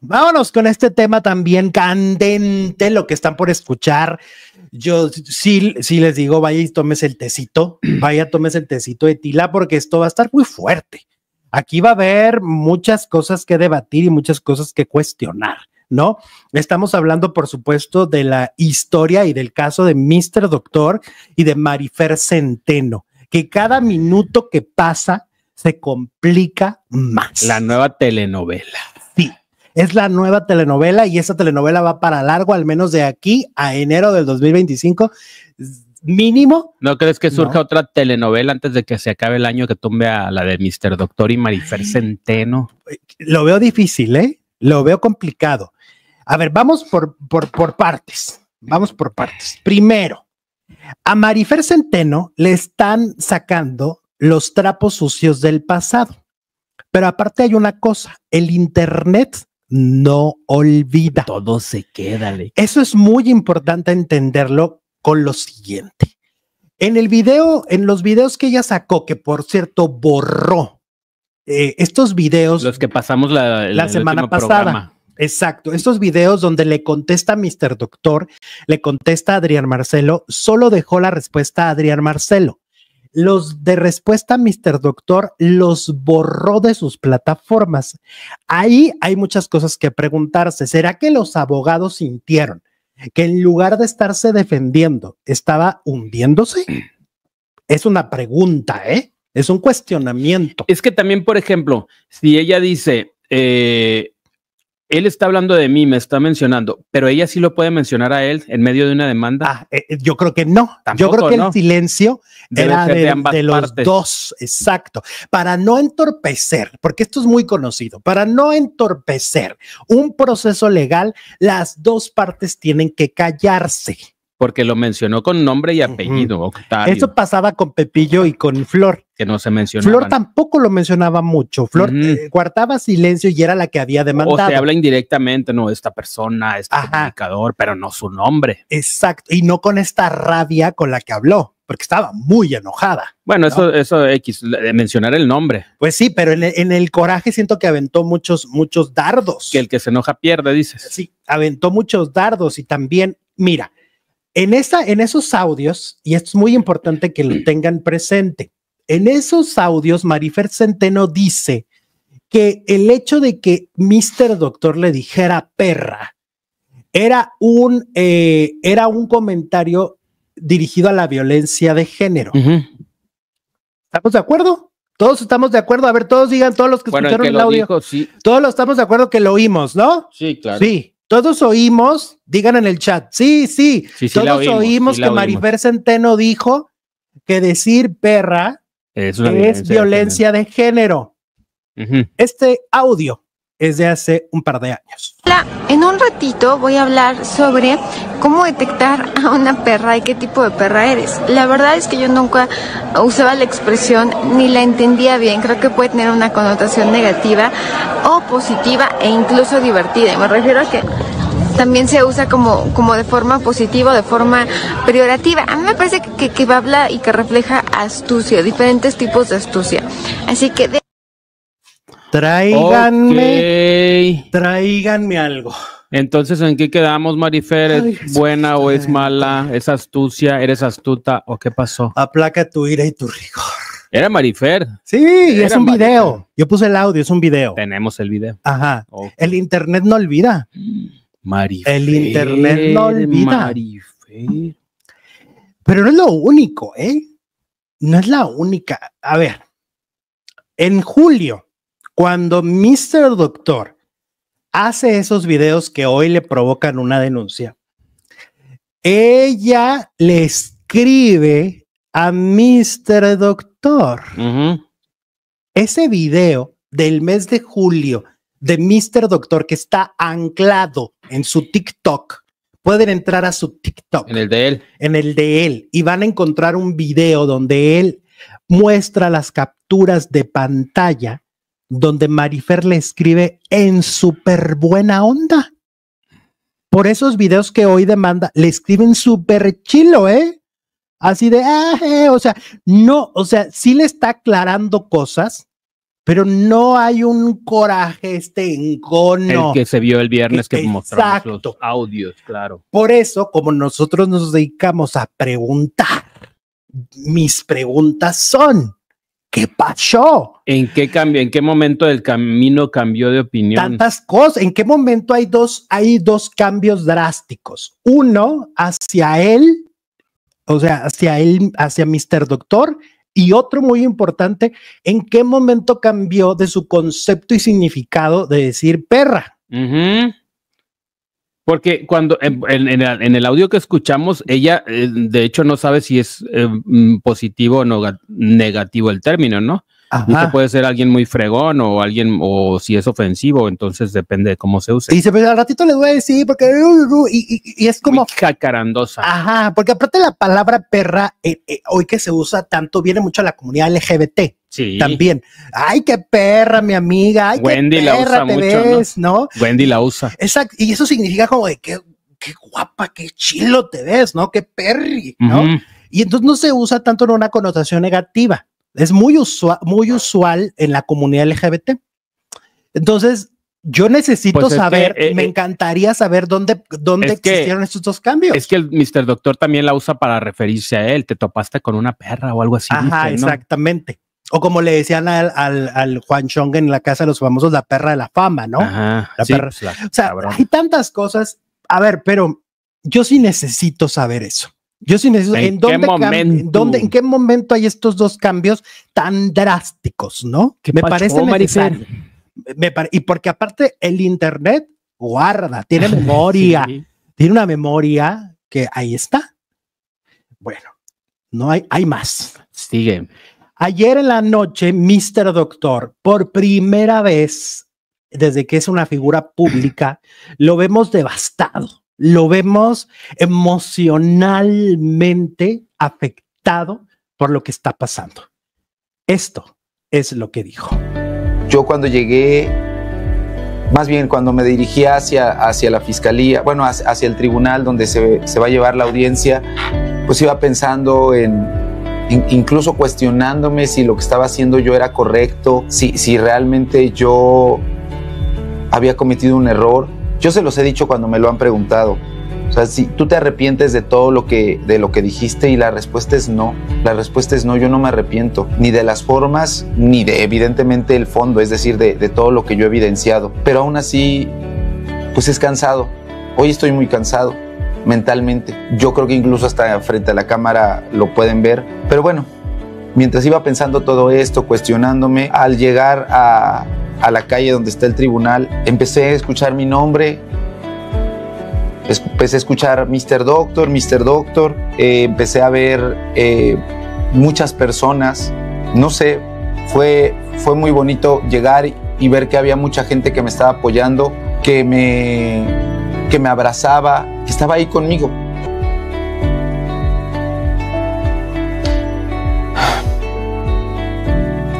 Vámonos con este tema también candente, lo que están por escuchar. Yo sí, sí les digo, vaya y tomes el tecito, vaya, tomes el tecito de tila, porque esto va a estar muy fuerte. Aquí va a haber muchas cosas que debatir y muchas cosas que cuestionar, ¿no? Estamos hablando, por supuesto, de la historia y del caso de Mr. Doctor y de Marifer Centeno, que cada minuto que pasa se complica más. La nueva telenovela es la nueva telenovela y esa telenovela va para largo, al menos de aquí a enero del 2025. Mínimo. ¿No crees que surja otra telenovela antes de que se acabe el año que tumbe a la de Mr. Doctor y Marifer Centeno? Lo veo difícil, ¿eh? Lo veo complicado. A ver, vamos por, por, por partes. Vamos por partes. Primero, a Marifer Centeno le están sacando los trapos sucios del pasado. Pero aparte hay una cosa, el Internet no olvida. Todo se queda. Eso es muy importante entenderlo con lo siguiente. En el video, en los videos que ella sacó, que por cierto borró eh, estos videos. Los que pasamos la, semana pasada. Exacto, estos videos donde le contesta a Mr. Doctor, le contesta Adrián Marcelo, solo dejó la respuesta a Adrián Marcelo los de respuesta Mr. Doctor los borró de sus plataformas. Ahí hay muchas cosas que preguntarse. ¿Será que los abogados sintieron que en lugar de estarse defendiendo, estaba hundiéndose? Es una pregunta, ¿eh? Es un cuestionamiento. Es que también, por ejemplo, si ella dice, eh, él está hablando de mí, me está mencionando, pero ella sí lo puede mencionar a él en medio de una demanda. Ah, eh, eh, yo creo que no. yo creo que el silencio era de, los dos, exacto. Para no entorpecer, porque esto es muy conocido, para no entorpecer un proceso legal, las dos partes tienen que callarse porque lo mencionó con nombre y apellido, Octavio. Eso pasaba con Pepillo y con Flor. Que no se mencionó. Flor tampoco lo mencionaba mucho. Flor eh, guardaba silencio y era la que había demandado. O se habla indirectamente, no, esta persona, este pero no su nombre. Exacto, y no con esta rabia con la que habló porque estaba muy enojada. Bueno, eso, eso X, de mencionar el nombre. Pues sí, pero en en el, coraje siento que aventó muchos, muchos dardos. Que el que se enoja pierde, dices. Sí, aventó muchos dardos y también, mira, en, en esos audios, y es muy importante que lo tengan presente, en esos audios Marifer Centeno dice que el hecho de que Mr. Doctor le dijera perra era un, eh, era un comentario dirigido a la violencia de género. ¿Estamos de acuerdo? Todos estamos de acuerdo. A ver, todos digan, todos los que escucharon el, audio. Todos estamos de acuerdo que lo oímos, ¿no? Sí, claro. Sí. Todos oímos, digan en el chat, sí, sí, todos oímos, que Marifer Centeno dijo que decir perra es, violencia, de género. Este audio es de hace un par de años. Hola, en un ratito voy a hablar sobre cómo detectar a una perra y qué tipo de perra eres. La verdad es que yo nunca usaba la expresión ni la entendía bien. Creo que puede tener una connotación negativa o positiva e incluso divertida. Me refiero a que también se usa como, como de forma positiva, de forma priorativa. A mí me parece que, que, habla y que refleja astucia, diferentes tipos de astucia. Así que... De... traiganme algo. Entonces, ¿en qué quedamos, Marifer? ¿Es buena o es mala? ¿Es astucia? ¿Eres astuta o qué pasó? Aplaca tu ira y tu rigor. Era Marifer. Sí, es un video. Yo puse el audio, es un video. Tenemos el video. Ajá. El internet no olvida. Marifer. El internet no olvida. Marifer. Pero no es lo único, ¿eh? No es la única. A ver, en julio, cuando Mr. Doctor hace esos videos que hoy le provocan una denuncia. Ella le escribe a Mr. Doctor. Ese video del mes de julio de Mr. Doctor que está anclado en su TikTok. Pueden entrar a su TikTok. En el de él. En el de él. Y van a encontrar un video donde él muestra las capturas de pantalla donde Marifer le escribe en súper buena onda. Por esos videos que hoy demanda, le escriben súper chilo, ¿eh? Así de, ah, eh", o sea, no, o sea, sí le está aclarando cosas, pero no hay un coraje, este encono. El que se vio el viernes que mostramos los audios, claro. Por eso, como nosotros nos dedicamos a preguntar, mis preguntas son, ¿Qué pasó? ¿En qué cambio, en qué momento del camino cambió de opinión? Tantas cosas. ¿En qué momento hay dos, hay dos cambios drásticos? Uno hacia él, o sea, hacia él, hacia Mr. Doctor, y otro muy importante, ¿en qué momento cambió de su concepto y significado de decir perra? Porque cuando en, el audio que escuchamos, ella eh, de hecho no sabe si es eh, mm, positivo o no, negativo el término, ¿no? Dice, puede ser alguien muy fregón o alguien, o si es ofensivo, entonces depende de cómo se use. Y dice, pero al ratito le voy a decir, porque y, es como. cacarandosa. Ajá, porque aparte la palabra perra, eh, hoy que se usa tanto, viene mucho a la comunidad LGBT. Sí. También. Ay, qué perra, mi amiga. Ay, Wendy qué perra la usa te ¿no? Wendy la usa. Exacto. Y eso significa como de qué, guapa, qué chilo te ves, ¿no? Qué perri, ¿no? Y entonces no se usa tanto en una connotación negativa. Es muy, usual, muy usual en la comunidad LGBT. Entonces, yo necesito pues saber, eh, me eh, encantaría saber dónde, dónde existieron estos dos cambios. Es que el Mr. Doctor también la usa para referirse a él, te topaste con una perra o algo así. Ajá, exactamente o como le decían al, Juan Chong en la casa de los famosos, la perra de la fama, ¿no? Ajá, o sea, hay tantas cosas. A ver, pero yo sí necesito saber eso. Yo sí necesito. ¿En, ¿en, qué momento hay estos dos cambios tan drásticos, no? que Me parece Me y porque aparte el Internet guarda, tiene memoria, tiene una memoria que ahí está. Bueno, no hay, hay más. Sigue. Ayer en la noche, Mr. Doctor, por primera vez desde que es una figura pública, lo vemos devastado, lo vemos emocionalmente afectado por lo que está pasando. Esto es lo que dijo. Yo cuando llegué, más bien cuando me dirigí hacia, hacia la fiscalía, bueno, hacia, el tribunal donde se, se va a llevar la audiencia, pues iba pensando en, incluso cuestionándome si lo que estaba haciendo yo era correcto, si, si realmente yo había cometido un error. Yo se los he dicho cuando me lo han preguntado. O sea, si tú te arrepientes de todo lo que, de lo que dijiste y la respuesta es no. La respuesta es no, yo no me arrepiento, ni de las formas, ni de evidentemente el fondo, es decir, de, de todo lo que yo he evidenciado. Pero aún así, pues es cansado. Hoy estoy muy cansado mentalmente. Yo creo que incluso hasta frente a la cámara lo pueden ver. Pero bueno, mientras iba pensando todo esto, cuestionándome, al llegar a, a la calle donde está el tribunal, empecé a escuchar mi nombre, empecé a escuchar Mr. Doctor, Mr. Doctor, eh, empecé a ver eh, muchas personas, no sé, fue, fue muy bonito llegar y ver que había mucha gente que me estaba apoyando, que me que me abrazaba, que estaba ahí conmigo.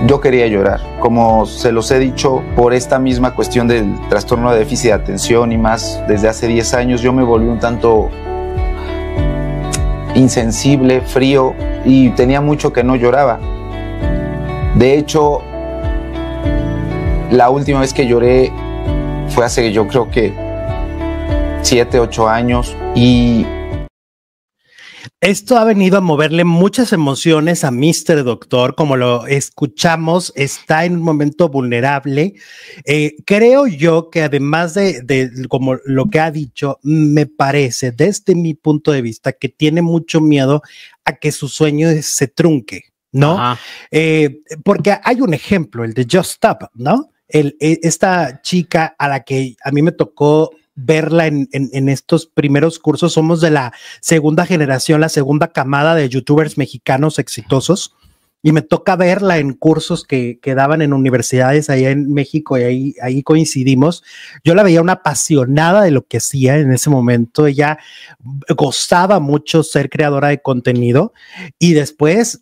Yo quería llorar, como se los he dicho, por esta misma cuestión del trastorno de déficit de atención y más, desde hace 10 años yo me volví un tanto insensible, frío y tenía mucho que no lloraba. De hecho, la última vez que lloré fue hace yo creo que siete, ocho años y... Esto ha venido a moverle muchas emociones a Mr. Doctor, como lo escuchamos, está en un momento vulnerable. Eh, creo yo que además de, como lo que ha dicho, me parece desde mi punto de vista que tiene mucho miedo a que su sueño se trunque, ¿no? Eh, porque hay un ejemplo, el de Just Stop, ¿no? El, e, esta chica a la que a mí me tocó verla en, estos primeros cursos. Somos de la segunda generación, la segunda camada de youtubers mexicanos exitosos. Y me toca verla en cursos que, que daban en universidades allá en México y ahí, ahí coincidimos. Yo la veía una apasionada de lo que hacía en ese momento. Ella gozaba mucho ser creadora de contenido y después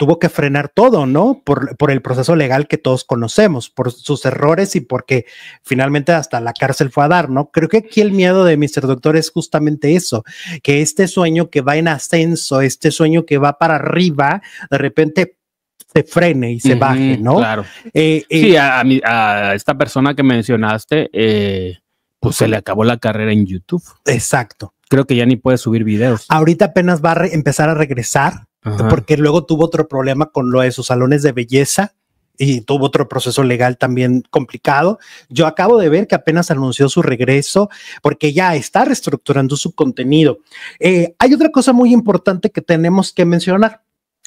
tuvo que frenar todo, ¿no? Por, el proceso legal que todos conocemos, por sus errores y porque finalmente hasta la cárcel fue a dar, ¿no? Creo que aquí el miedo de Mr. Doctor es justamente eso, que este sueño que va en ascenso, este sueño que va para arriba, de repente se frene y se baje, ¿no? Claro. Eh, eh, sí, a, esta persona que mencionaste, eh, pues se le acabó la carrera en YouTube. Exacto. Creo que ya ni puede subir videos. Ahorita apenas va a empezar a regresar porque luego tuvo otro problema con lo de sus salones de belleza y tuvo otro proceso legal también complicado. Yo acabo de ver que apenas anunció su regreso porque ya está reestructurando su contenido. Eh, hay otra cosa muy importante que tenemos que mencionar.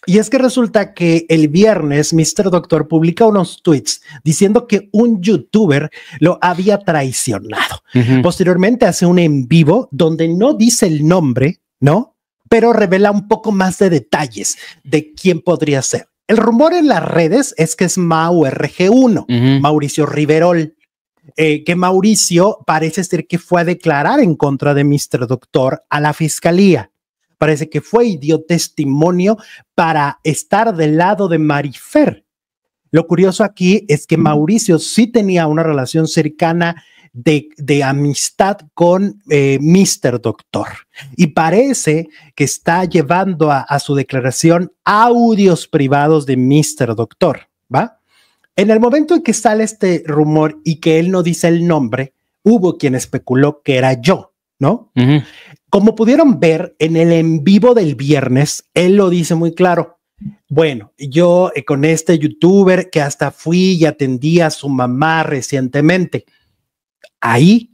Y es que resulta que el viernes Mr. Doctor publica unos tweets diciendo que un youtuber lo había traicionado. Posteriormente hace un en vivo donde no dice el nombre, ¿no? pero revela un poco más de detalles de quién podría ser. El rumor en las redes es que es Mau RG1, Mauricio Riverol. Eh, que Mauricio parece ser que fue a declarar en contra de Mr. Doctor a la fiscalía. Parece que fue y dio testimonio para estar del lado de Marifer. Lo curioso aquí es que Mauricio sí tenía una relación cercana de, amistad con eh, Mr. Doctor. Y parece que está llevando a, su declaración audios privados de Mr. Doctor, ¿va? En el momento en que sale este rumor y que él no dice el nombre, hubo quien especuló que era yo, ¿no? Como pudieron ver en el en vivo del viernes, él lo dice muy claro. Bueno, yo eh, con este youtuber que hasta fui y atendí a su mamá recientemente ahí,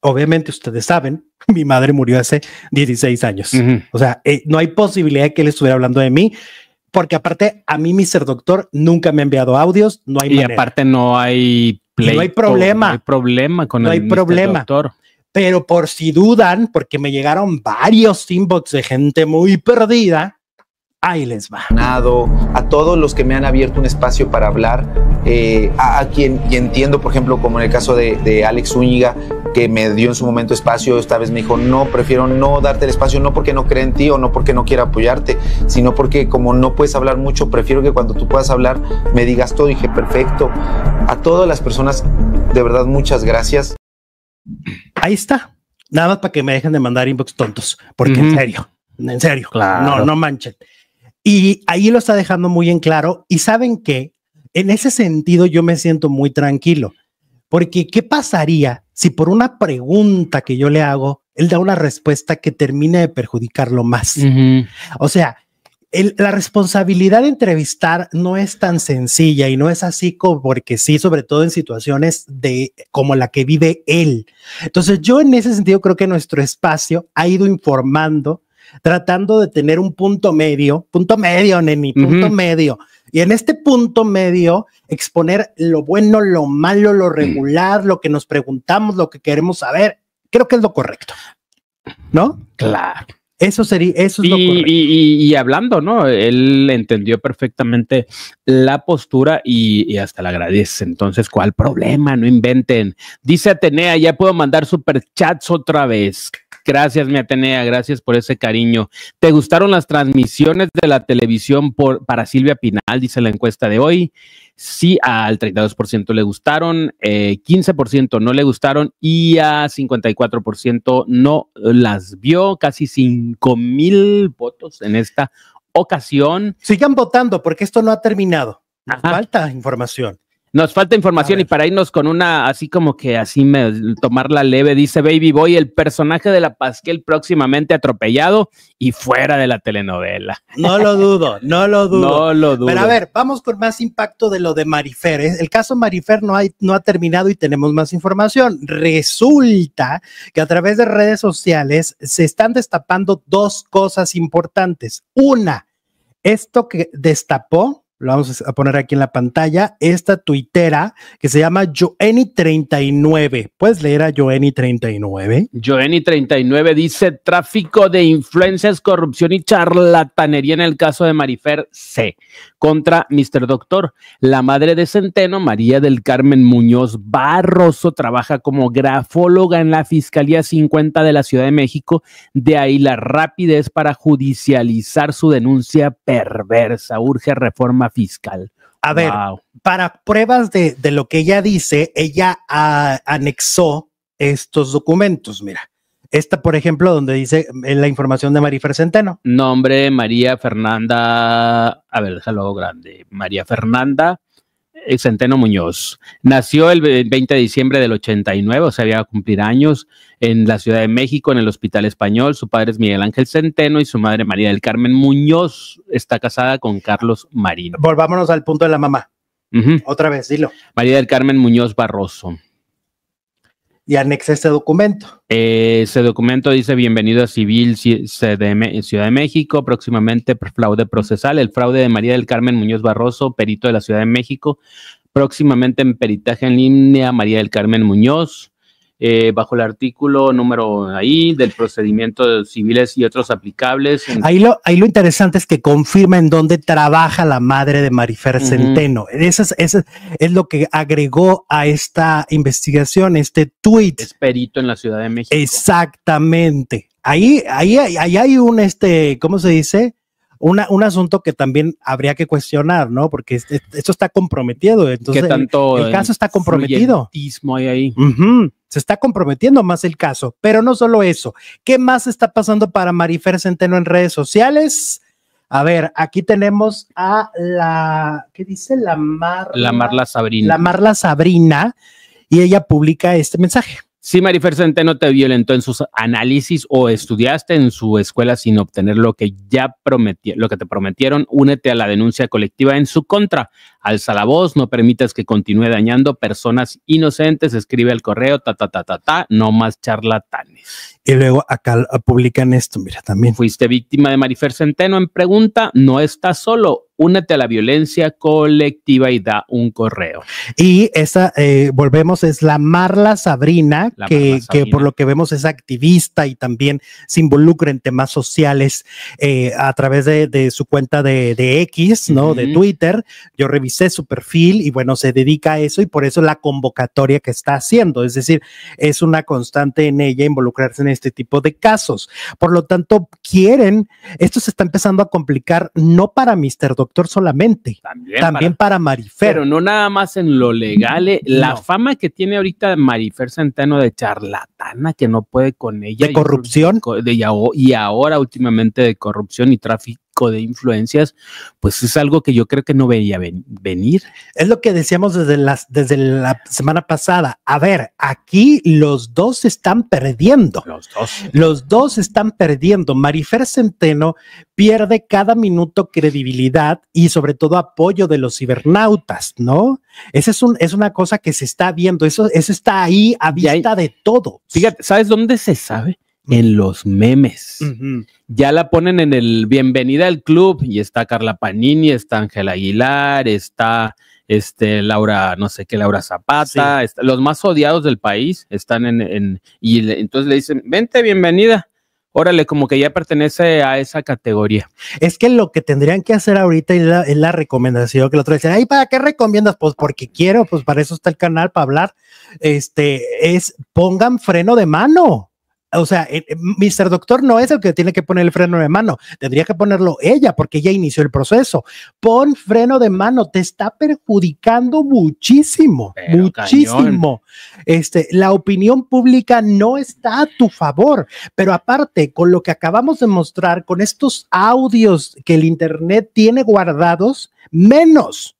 obviamente ustedes saben, mi madre murió hace 16 años. O sea, eh, no hay posibilidad que él estuviera hablando de mí, porque aparte a mí, mi ser Doctor, nunca me ha enviado audios, no hay... Y aparte no hay... problema. No hay problema con no el hay problema. Pero por si dudan, porque me llegaron varios inbox de gente muy perdida, ahí les va. A todos los que me han abierto un espacio para hablar eh, a, quien, y entiendo, por ejemplo, como en el caso de, Alex Zúñiga, que me dio en su momento espacio, esta vez me dijo, no, prefiero no darte el espacio, no porque no cree en ti o no porque no quiera apoyarte, sino porque como no puedes hablar mucho, prefiero que cuando tú puedas hablar me digas todo. Y dije, perfecto. A todas las personas, de verdad, muchas gracias. Ahí está. Nada más para que me dejen de mandar inbox tontos, porque en serio, en serio, claro. no, no manchen. Y ahí lo está dejando muy en claro. Y saben que en ese sentido yo me siento muy tranquilo, porque ¿qué pasaría si por una pregunta que yo le hago, él da una respuesta que termine de perjudicarlo más? O sea, la responsabilidad de entrevistar no es tan sencilla y no es así como porque sí, sobre todo en situaciones de como la que vive él. Entonces yo en ese sentido creo que nuestro espacio ha ido informando tratando de tener un punto medio, punto medio, neni, punto medio. Y en este punto medio, exponer lo bueno, lo malo, lo mm. regular, lo que nos preguntamos, lo que queremos saber, creo que es lo correcto. ¿No? Claro. Eso sería, eso es lo correcto. Y, y, hablando, ¿no? Él entendió perfectamente la postura y, hasta la agradece. Entonces, ¿cuál problema? No inventen. Dice Atenea, ya puedo mandar superchats otra vez. Gracias, mi Atenea, gracias por ese cariño. ¿Te gustaron las transmisiones de la televisión por, para Silvia Pinal? Dice la encuesta de hoy. Sí, al 32% le gustaron, 15% eh, no le gustaron y a 54% no las vio. Casi 5 mil votos en esta ocasión. Sigan votando porque esto no ha terminado. falta información. Nos falta información y para irnos con una así como que así me la leve, dice Baby Boy, el personaje de la Pasquel próximamente atropellado y fuera de la telenovela. No lo dudo, no lo dudo. No lo dudo. Pero a ver, vamos con más impacto de lo de Marifer. ¿eh? El caso Marifer hay, no ha terminado y tenemos más información. Resulta que a través de redes sociales se están destapando dos cosas importantes. Una, esto que destapó lo vamos a poner aquí en la pantalla, esta tuitera que se llama Joenny39. ¿Puedes leer a Joenny39? Joenny39 dice tráfico de influencias, corrupción y charlatanería en el caso de Marifer C. contra Mr. Doctor. La madre de Centeno, María del Carmen Muñoz Barroso, trabaja como grafóloga en la Fiscalía 50 de la Ciudad de México. De ahí la rapidez para judicializar su denuncia perversa. Urge reforma fiscal. A ver, para pruebas de, lo que ella dice, ella ah, anexó estos documentos, mira. Esta, por ejemplo, donde dice la información de María Fercenteno. Nombre María Fernanda, a ver, déjalo grande. María Fernanda Centeno Muñoz. Nació el 20 de diciembre del 89, o sea, había cumplir años en la Ciudad de México, en el Hospital Español. Su padre es Miguel Ángel Centeno y su madre María del Carmen Muñoz. Está casada con Carlos Marino. Volvámonos al punto de la mamá. Otra vez, dilo. María del Carmen Muñoz Barroso y anexé ese documento. Eh, ese documento dice bienvenido a Civil Ciudad de México, próximamente fraude procesal, el fraude de María del Carmen Muñoz Barroso, perito de la Ciudad de México, próximamente en peritaje en línea María del Carmen Muñoz, eh, bajo el artículo número ahí del procedimiento civiles y otros aplicables. Ahí lo, ahí lo interesante es que confirma en dónde trabaja la madre de Marifer Centeno. Eso es, es lo que agregó a esta investigación, este tuit. Es perito en la Ciudad de México. Exactamente. Ahí, ahí, ahí hay un, este, ¿cómo se dice? un asunto que también habría que cuestionar, ¿no? Porque esto está comprometido. Entonces, tanto el, caso está comprometido. Hay ahí. Se está comprometiendo más el caso, pero no solo eso. ¿Qué más está pasando para Marifer Centeno en redes sociales? A ver, aquí tenemos a la, ¿qué dice? La Marla. La Marla Sabrina. La Marla Sabrina, y ella publica este mensaje. Si Marifer Centeno te violentó en sus análisis o estudiaste en su escuela sin obtener lo que ya prometió, lo que te prometieron, únete a la denuncia colectiva en su contra. Alza la voz, no permitas que continúe dañando personas inocentes, escribe el correo, ta, ta, ta, ta, ta, no más charlatanes. Y luego acá ah, publican esto, mira, también. Fuiste víctima de Marifer Centeno en pregunta, no estás solo, únete a la violencia colectiva y da un correo. Y esa, eh, volvemos, es la Marla Sabrina, que, por lo que vemos es activista y también se involucra en temas sociales eh, a través de, su cuenta de, X, ¿no? De Twitter. Yo revisé su perfil, y bueno, se dedica a eso y por eso la convocatoria que está haciendo. Es decir, es una constante en ella involucrarse en este tipo de casos. Por lo tanto, quieren, esto se está empezando a complicar no para Mr. Doctor solamente, también, para, Marifer. Pero no nada más en lo legal, eh, la fama que tiene ahorita Marifer Centeno de charlatana que no puede con ella. De corrupción. De, y ahora últimamente de corrupción y tráfico de influencias, pues es algo que yo creo que no veía venir. Es lo que decíamos desde, desde la semana pasada. A ver, aquí los dos están perdiendo. Los dos. Los dos están perdiendo. Marifer Centeno pierde cada minuto credibilidad y sobre todo apoyo de los cibernautas, ¿no? Esa es, un, es una cosa que se está viendo, eso, eso está ahí a vista de todo. Fíjate, ¿sabes dónde se sabe? en los memes. Ya la ponen en el Bienvenida al Club y está Carla Panini, está Ángela Aguilar, está este, Laura, no sé qué, Laura Zapata, los más odiados del país están en, y entonces le dicen, vente, bienvenida. Órale, como que ya pertenece a esa categoría. Es que lo que tendrían que hacer ahorita es la, recomendación que el otro ay, ¿para qué recomiendas? Pues porque quiero, pues para eso está el canal, para hablar. Este, es pongan freno de mano o sea, eh, eh, Mr. Doctor no es el que tiene que poner el freno de mano, tendría que ponerlo ella porque ella inició el proceso. Pon freno de mano, te está perjudicando muchísimo, muchísimo. Este, la opinión pública no está a tu favor. Pero aparte, con lo que acabamos de mostrar, con estos audios que el Internet tiene guardados, menos.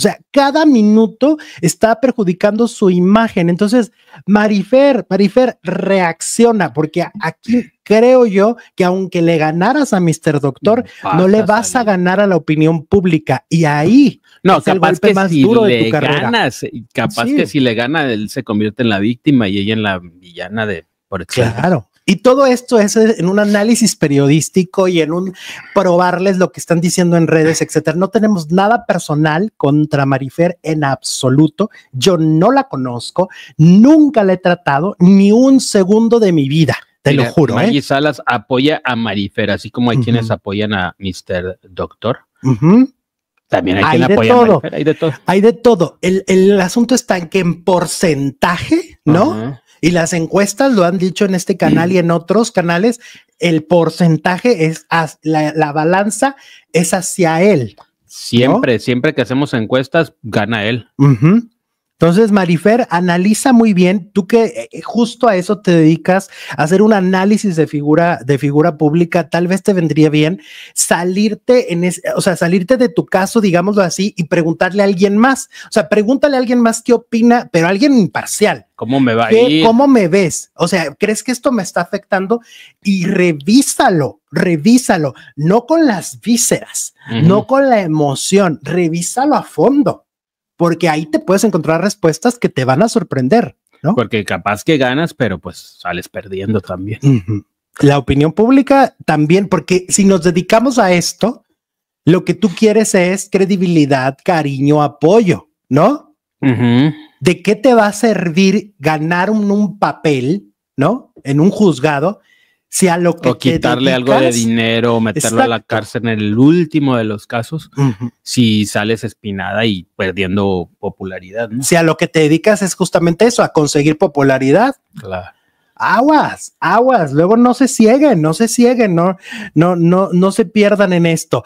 O sea, cada minuto está perjudicando su imagen. Entonces, Marifer, Marifer, reacciona, porque aquí creo yo que aunque le ganaras a Mr. Doctor, mm, no, le vas a, ganar a la opinión pública. Y ahí no, es el golpe más duro de tu carrera. Eh, capaz que si le gana, él se convierte en la víctima y ella en la villana de por ejemplo. Claro. Y todo esto es eh, en un análisis periodístico y en un probarles lo que están diciendo en redes, etcétera. No tenemos nada personal contra Marifer en absoluto. Yo no la conozco, nunca la he tratado ni un segundo de mi vida. Te lo juro. Y ¿eh? Salas apoya a Marifer, así como hay quienes apoyan a Mr. Doctor. También hay, quien apoya A Marifer, hay de todo. Hay de todo. El, asunto está en que en porcentaje, ¿no? Y las encuestas lo han dicho en este canal y en otros canales, el porcentaje es, la, balanza es hacia él. Siempre, siempre que hacemos encuestas, gana él. Entonces, Marifer, analiza muy bien, tú que eh, eh, justo a eso te dedicas, a hacer un análisis de figura, de figura pública, tal vez te vendría bien salirte en o sea, salirte de tu caso, digámoslo así, y preguntarle a alguien más. O sea, pregúntale a alguien más qué opina, pero alguien imparcial. ¿Cómo me va? ¿Cómo me ves? O sea, ¿crees que esto me está afectando? Y revísalo, revísalo, no con las vísceras, no con la emoción, revísalo a fondo porque ahí te puedes encontrar respuestas que te van a sorprender, ¿no? Porque capaz que ganas, pero pues sales perdiendo también. La opinión pública también, porque si nos dedicamos a esto, lo que tú quieres es credibilidad, cariño, apoyo, ¿no? ¿De qué te va a servir ganar un papel, ¿no? En un juzgado si lo que o quitarle algo de dinero o meterlo a la cárcel en el último de los casos si sales espinada y perdiendo popularidad si a lo que te dedicas es justamente eso a conseguir popularidad claro aguas, aguas, luego no se cieguen, no se cieguen, no, no, no, no se pierdan en esto.